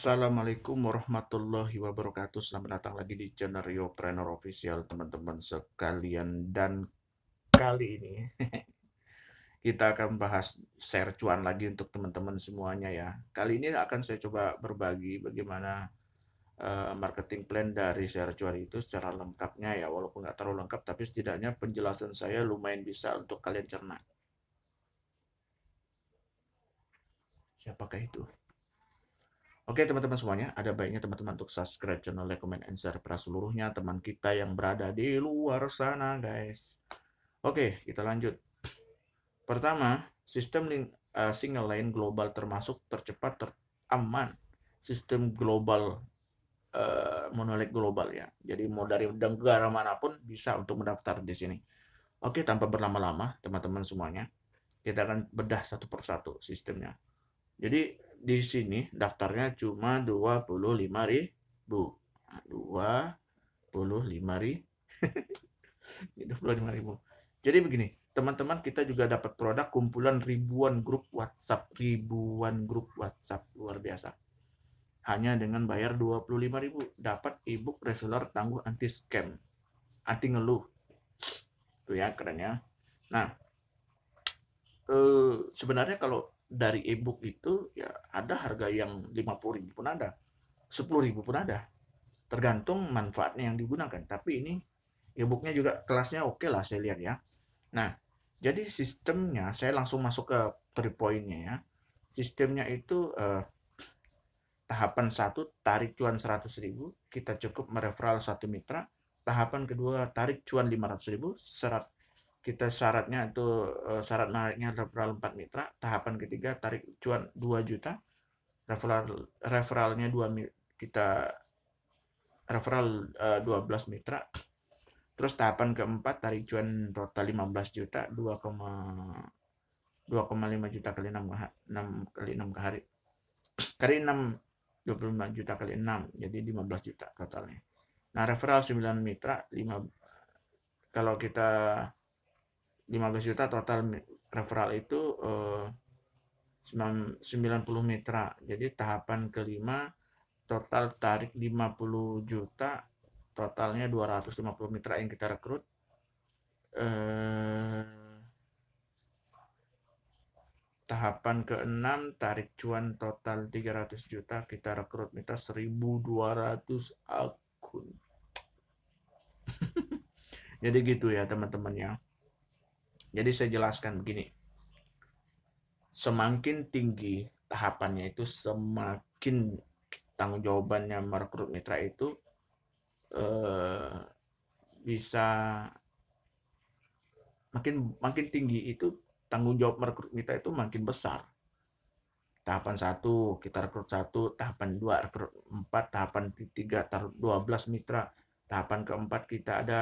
Assalamualaikum warahmatullahi wabarakatuh. Selamat datang lagi di channel Rio Trainer Official teman-teman sekalian dan kali ini kita akan bahas share cuan lagi untuk teman-teman semuanya ya. Kali ini akan saya coba berbagi bagaimana eh, marketing plan dari share cuan itu secara lengkapnya ya. Walaupun nggak terlalu lengkap tapi setidaknya penjelasan saya lumayan bisa untuk kalian cerna. Siapakah itu? Oke teman-teman semuanya, ada baiknya teman-teman untuk subscribe channel like, comment, and share para seluruhnya teman kita yang berada di luar sana guys. Oke, kita lanjut. Pertama, sistem link, uh, eh, single line global termasuk tercepat teraman. Sistem global uh, eh, monolith global ya. Jadi mau dari negara manapun bisa untuk mendaftar di sini. Oke, tanpa berlama-lama teman-teman semuanya, kita akan bedah satu persatu sistemnya. Jadi di sini daftarnya cuma 25 ribu. 25 ribu. 25 ribu. Jadi begini, teman-teman kita juga dapat produk kumpulan ribuan grup WhatsApp, ribuan grup WhatsApp luar biasa. Hanya dengan bayar ribu dapat ebook reseller tangguh anti scam, anti ngeluh. Tuh ya keren ya Nah, eh, sebenarnya kalau dari ebook itu ya ada harga yang 50 ribu pun ada 10 ribu pun ada tergantung manfaatnya yang digunakan tapi ini e-booknya juga kelasnya oke okay lah saya lihat ya nah jadi sistemnya saya langsung masuk ke three pointnya ya sistemnya itu eh, tahapan satu tarik cuan 100 ribu kita cukup mereferal satu mitra tahapan kedua tarik cuan 500 ribu serat kita syaratnya itu eh, syarat menariknya referral 4 mitra tahapan ketiga tarik cuan 2 juta referral referralnya 2 kita referral uh, eh, 12 mitra terus tahapan keempat tarik cuan total 15 juta 2,5 juta kali 6, 6 kali 6 ke hari kali 6 25 juta kali 6 jadi 15 juta totalnya nah referral 9 mitra 5 kalau kita 15 juta total referral itu eh, 90 mitra. Jadi tahapan kelima total tarik 50 juta, totalnya 250 mitra yang kita rekrut. Eh, tahapan ke-6 tarik cuan total 300 juta, kita rekrut mitra 1200 akun. Jadi gitu ya teman-teman ya. Jadi saya jelaskan begini. Semakin tinggi tahapannya itu semakin tanggung jawabannya merekrut mitra itu eh, bisa makin makin tinggi itu tanggung jawab merekrut mitra itu makin besar. Tahapan satu kita rekrut satu, tahapan dua rekrut empat, tahapan tiga taruh belas mitra, tahapan keempat kita ada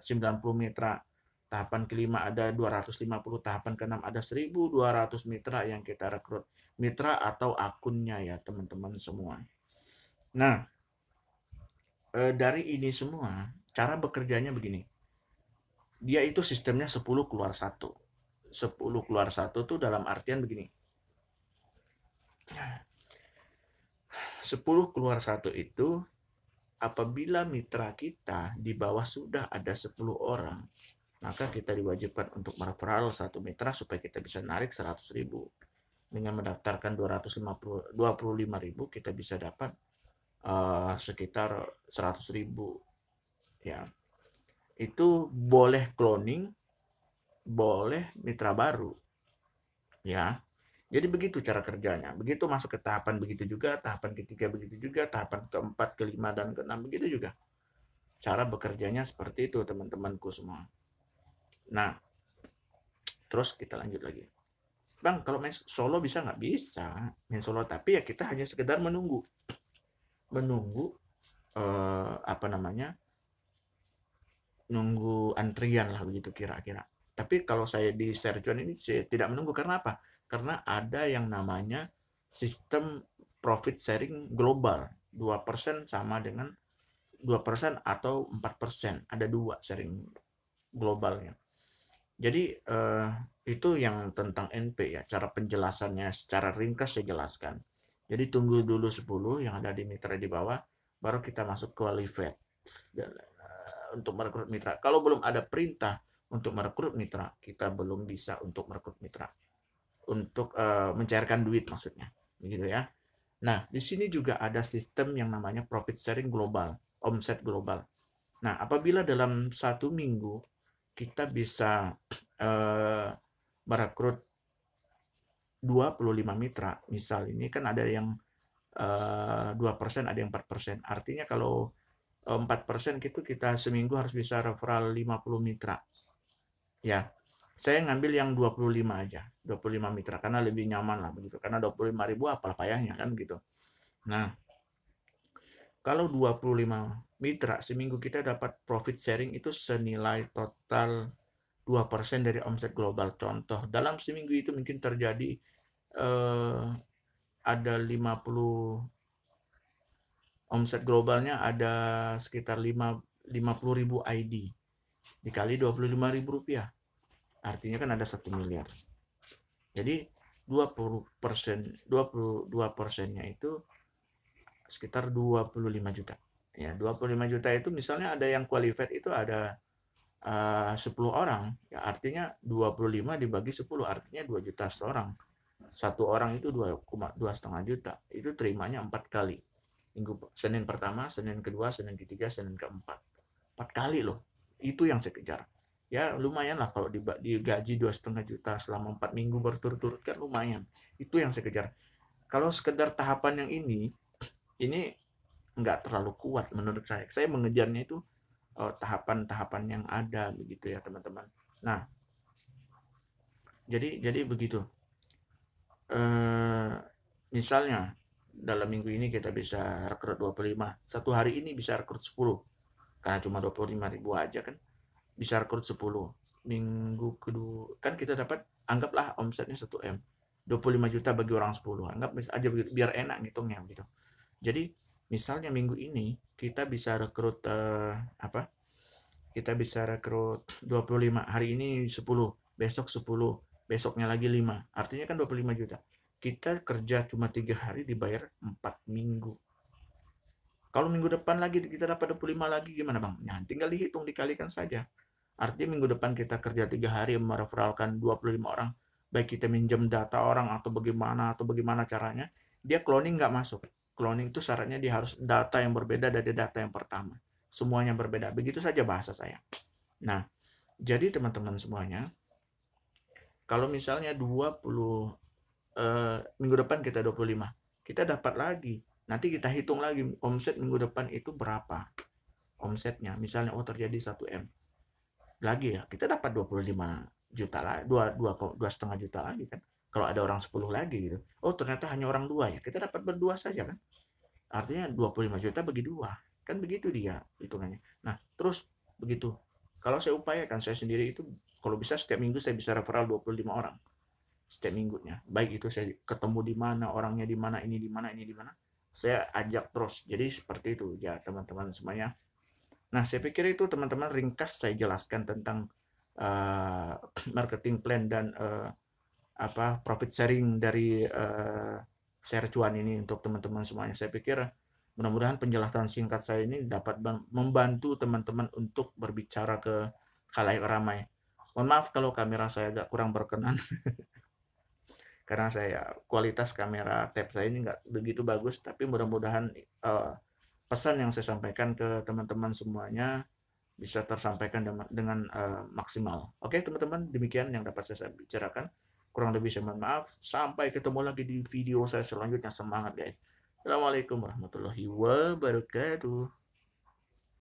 eh, uh, 90 mitra, Tahapan kelima ada 250, tahapan keenam ada 1200 mitra yang kita rekrut. Mitra atau akunnya ya teman-teman semua. Nah, e, dari ini semua cara bekerjanya begini. Dia itu sistemnya 10 keluar 1. 10 keluar 1 tuh dalam artian begini. 10 keluar 1 itu apabila mitra kita di bawah sudah ada 10 orang, maka kita diwajibkan untuk mereferral satu mitra supaya kita bisa narik 100 ribu. Dengan mendaftarkan 250, 25 ribu, kita bisa dapat uh, sekitar 100 ribu. Ya. Itu boleh cloning, boleh mitra baru. Ya. Jadi begitu cara kerjanya. Begitu masuk ke tahapan begitu juga, tahapan ketiga begitu juga, tahapan keempat, kelima, dan keenam begitu juga. Cara bekerjanya seperti itu teman-temanku semua. Nah, terus kita lanjut lagi. Bang, kalau main solo bisa nggak? Bisa main solo, tapi ya kita hanya sekedar menunggu, menunggu eh, apa namanya, nunggu antrian lah begitu kira-kira. Tapi kalau saya di Sercuan ini saya tidak menunggu karena apa? Karena ada yang namanya sistem profit sharing global 2% sama dengan 2% atau 4%. Ada dua sharing globalnya. Jadi eh, itu yang tentang NP ya, cara penjelasannya secara ringkas saya jelaskan. Jadi tunggu dulu 10 yang ada di mitra di bawah, baru kita masuk ke qualified eh, untuk merekrut mitra. Kalau belum ada perintah untuk merekrut mitra, kita belum bisa untuk merekrut mitra. Untuk uh, mencairkan duit maksudnya, begitu ya. Nah, di sini juga ada sistem yang namanya profit sharing global, omset global. Nah, apabila dalam satu minggu kita bisa eh, merekrut 25 mitra. Misal ini kan ada yang eh, dua persen, ada yang 4 persen. Artinya kalau 4 eh, persen itu kita seminggu harus bisa referral 50 mitra. Ya, saya ngambil yang 25 aja, 25 mitra karena lebih nyaman lah begitu. Karena 25 ribu apalah payahnya kan gitu. Nah, kalau 25 mitra seminggu kita dapat profit sharing itu senilai total 2% dari omset global. Contoh, dalam seminggu itu mungkin terjadi eh, ada 50 omset globalnya ada sekitar 50.000 50 ribu ID dikali 25.000 rupiah. Artinya kan ada satu miliar. Jadi 20 persen 22 persennya itu sekitar 25 juta ya 25 juta itu misalnya ada yang qualified itu ada eh, uh, 10 orang ya artinya 25 dibagi 10 artinya 2 juta seorang satu orang itu dua dua setengah juta itu terimanya empat kali minggu Senin pertama Senin kedua Senin ketiga Senin keempat empat kali loh itu yang saya kejar ya lumayan lah kalau gaji dua setengah juta selama empat minggu berturut-turut kan lumayan itu yang saya kejar kalau sekedar tahapan yang ini ini nggak terlalu kuat menurut saya. Saya mengejarnya itu eh, tahapan-tahapan uh, yang ada begitu ya teman-teman. Nah, jadi jadi begitu. Uh, misalnya dalam minggu ini kita bisa rekrut 25 satu hari ini bisa rekrut 10 karena cuma 25 ribu aja kan bisa rekrut 10 minggu kedua kan kita dapat anggaplah omsetnya 1 M 25 juta bagi orang 10 anggap aja biar enak ngitungnya gitu jadi misalnya minggu ini kita bisa rekrut uh, apa kita bisa rekrut 25 hari ini 10 besok 10 besoknya lagi 5 artinya kan 25 juta kita kerja cuma tiga hari dibayar 4 minggu kalau minggu depan lagi kita dapat 25 lagi gimana bang nah tinggal dihitung dikalikan saja artinya minggu depan kita kerja tiga hari mereferalkan 25 orang baik kita minjem data orang atau bagaimana atau bagaimana caranya dia cloning nggak masuk Cloning itu syaratnya dia harus data yang berbeda dari data yang pertama. Semuanya berbeda. Begitu saja bahasa saya. Nah, jadi teman-teman semuanya, kalau misalnya 20 eh, minggu depan kita 25, kita dapat lagi. Nanti kita hitung lagi omset minggu depan itu berapa omsetnya. Misalnya oh terjadi 1 M. Lagi ya, kita dapat 25 juta lah, dua dua dua setengah juta lagi kan kalau ada orang 10 lagi gitu oh ternyata hanya orang dua ya kita dapat berdua saja kan artinya 25 juta bagi dua kan begitu dia hitungannya nah terus begitu kalau saya upayakan saya sendiri itu kalau bisa setiap minggu saya bisa referral 25 orang setiap minggunya baik itu saya ketemu di mana orangnya di mana ini di mana ini di mana saya ajak terus jadi seperti itu ya teman-teman semuanya nah saya pikir itu teman-teman ringkas saya jelaskan tentang uh, marketing plan dan uh, apa profit sharing dari uh, share cuan ini untuk teman-teman semuanya. Saya pikir mudah-mudahan penjelasan singkat saya ini dapat membantu teman-teman untuk berbicara ke kalai ramai. Mohon maaf kalau kamera saya agak kurang berkenan. Karena saya kualitas kamera tab saya ini nggak begitu bagus, tapi mudah-mudahan uh, pesan yang saya sampaikan ke teman-teman semuanya bisa tersampaikan dengan, dengan uh, maksimal. Oke, teman-teman, demikian yang dapat saya bicarakan. Kurang lebih saya mohon maaf. Sampai ketemu lagi di video saya selanjutnya. Semangat guys. Assalamualaikum warahmatullahi wabarakatuh.